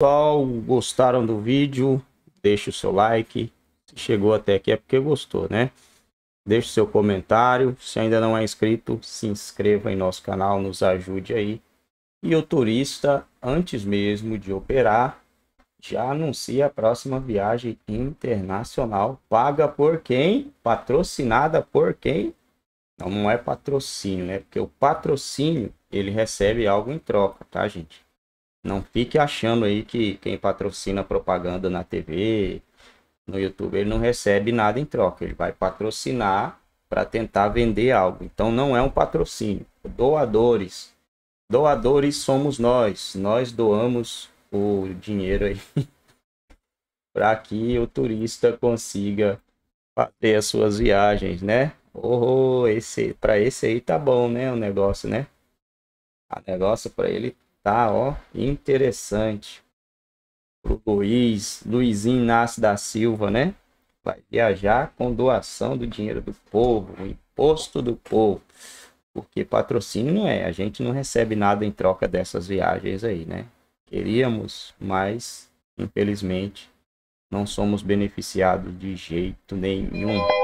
pessoal, gostaram do vídeo? Deixe o seu like. Se chegou até aqui é porque gostou, né? Deixe seu comentário. Se ainda não é inscrito, se inscreva em nosso canal, nos ajude aí. E o turista, antes mesmo de operar, já anuncia a próxima viagem internacional. Paga por quem? Patrocinada por quem? Não, não é patrocínio, né? Porque o patrocínio, ele recebe algo em troca, tá, gente? Não fique achando aí que quem patrocina propaganda na TV, no YouTube, ele não recebe nada em troca. Ele vai patrocinar para tentar vender algo. Então não é um patrocínio. Doadores. Doadores somos nós. Nós doamos o dinheiro aí para que o turista consiga fazer as suas viagens, né? Oh, oh esse para esse aí tá bom, né? O negócio, né? O negócio para ele Tá, ó, interessante. Pro Luiz, Luizinho Inácio da Silva, né? Vai viajar com doação do dinheiro do povo, o imposto do povo. Porque patrocínio não é, a gente não recebe nada em troca dessas viagens aí, né? Queríamos, mas infelizmente não somos beneficiados de jeito nenhum.